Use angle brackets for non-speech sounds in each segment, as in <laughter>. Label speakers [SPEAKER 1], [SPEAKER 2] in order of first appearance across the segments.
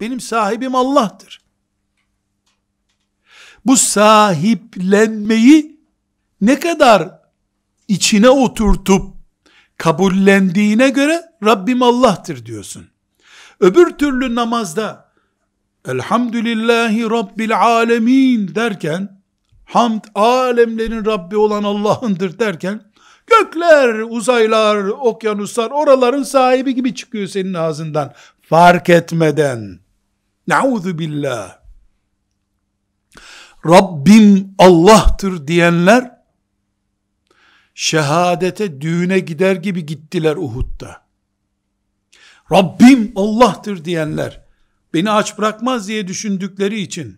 [SPEAKER 1] Benim sahibim Allah'tır. Bu sahiplenmeyi ne kadar içine oturtup kabullendiğine göre Rabbim Allah'tır diyorsun. Öbür türlü namazda Elhamdülillahi Rabbil Alemin derken hamd alemlerin Rabbi olan Allah'ındır derken gökler, uzaylar, okyanuslar oraların sahibi gibi çıkıyor senin ağzından fark etmeden. Nauzu billah. Rabbim Allah'tır diyenler şehadete düğüne gider gibi gittiler Uhud'da. Rabbim Allah'tır diyenler beni aç bırakmaz diye düşündükleri için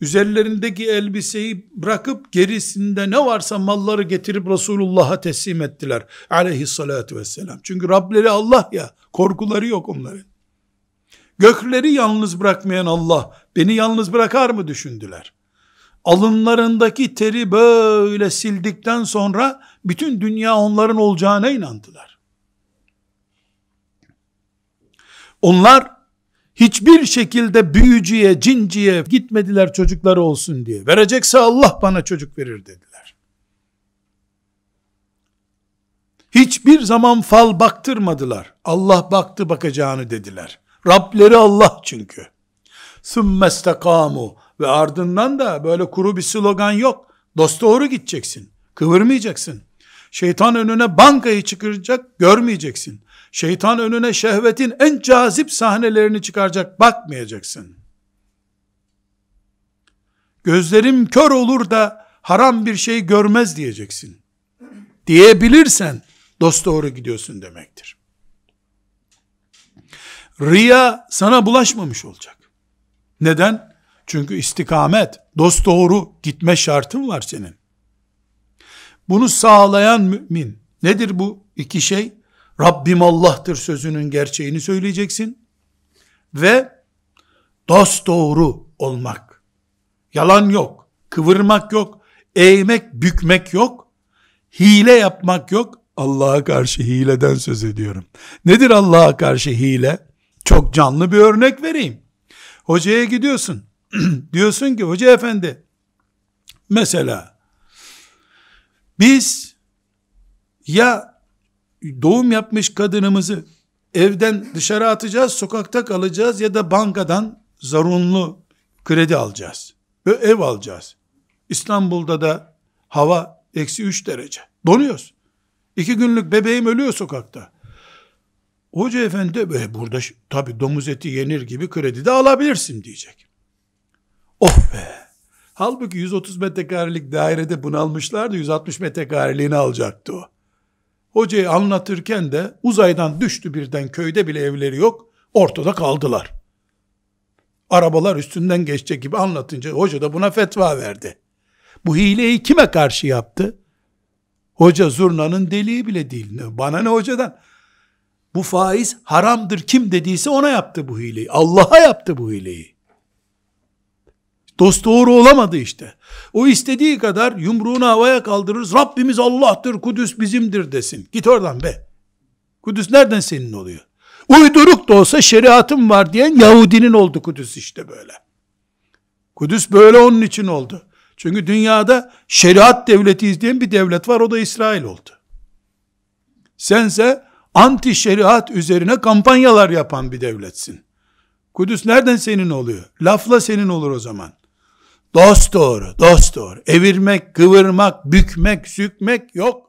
[SPEAKER 1] üzerlerindeki elbiseyi bırakıp gerisinde ne varsa malları getirip Resulullah'a teslim ettiler aleyhissalatü vesselam. Çünkü Rableri Allah ya korkuları yok onların. Gökleri yalnız bırakmayan Allah beni yalnız bırakar mı düşündüler. Alınlarındaki teri böyle sildikten sonra bütün dünya onların olacağına inandılar. Onlar hiçbir şekilde büyücüye, cinciye gitmediler çocukları olsun diye. Verecekse Allah bana çocuk verir dediler. Hiçbir zaman fal baktırmadılar. Allah baktı bakacağını dediler. Rableri Allah çünkü. ثُمَّ Ve ardından da böyle kuru bir slogan yok. Dost doğru gideceksin. Kıvırmayacaksın. Şeytan önüne bankayı çıkaracak görmeyeceksin. Şeytan önüne şehvetin en cazip sahnelerini çıkaracak bakmayacaksın. Gözlerim kör olur da haram bir şey görmez diyeceksin. Diyebilirsen doğru gidiyorsun demektir. Riya sana bulaşmamış olacak. Neden? Çünkü istikamet, dost doğru gitme şartın var senin. Bunu sağlayan mümin. Nedir bu iki şey? Rabbim Allah'tır sözünün gerçeğini söyleyeceksin. Ve dost doğru olmak. Yalan yok, kıvırmak yok, eğmek, bükmek yok, hile yapmak yok. Allah'a karşı hileden söz ediyorum. Nedir Allah'a karşı hile? Çok canlı bir örnek vereyim. Hocaya gidiyorsun. <clears throat> diyorsun ki hoca efendi mesela biz ya doğum yapmış kadınımızı evden dışarı atacağız, sokakta kalacağız ya da bankadan zorunlu kredi alacağız. Ve ev alacağız. İstanbul'da da hava eksi 3 derece. Donuyoruz. İki günlük bebeğim ölüyor sokakta. Hoca efendi e, burada tabi domuz eti yenir gibi kredi de alabilirsin diyecek. Oh be! Halbuki 130 metrekarelik dairede bunalmışlardı 160 metrekareliğini alacaktı o. Hocayı anlatırken de uzaydan düştü birden köyde bile evleri yok ortada kaldılar. Arabalar üstünden geçecek gibi anlatınca hoca da buna fetva verdi. Bu hileyi kime karşı yaptı? Hoca zurnanın deliği bile değil. Bana ne hocadan? bu faiz haramdır kim dediyse ona yaptı bu hileyi. Allah'a yaptı bu hileyi. Dost doğru olamadı işte. O istediği kadar yumruğunu havaya kaldırırız. Rabbimiz Allah'tır, Kudüs bizimdir desin. Git oradan be. Kudüs nereden senin oluyor? Uyduruk da olsa şeriatım var diyen Yahudinin oldu Kudüs işte böyle. Kudüs böyle onun için oldu. Çünkü dünyada şeriat devleti izleyen bir devlet var o da İsrail oldu. Sense anti şeriat üzerine kampanyalar yapan bir devletsin. Kudüs nereden senin oluyor? Lafla senin olur o zaman. Dost doğru, dost doğru. Evirmek, kıvırmak, bükmek, sükmek yok.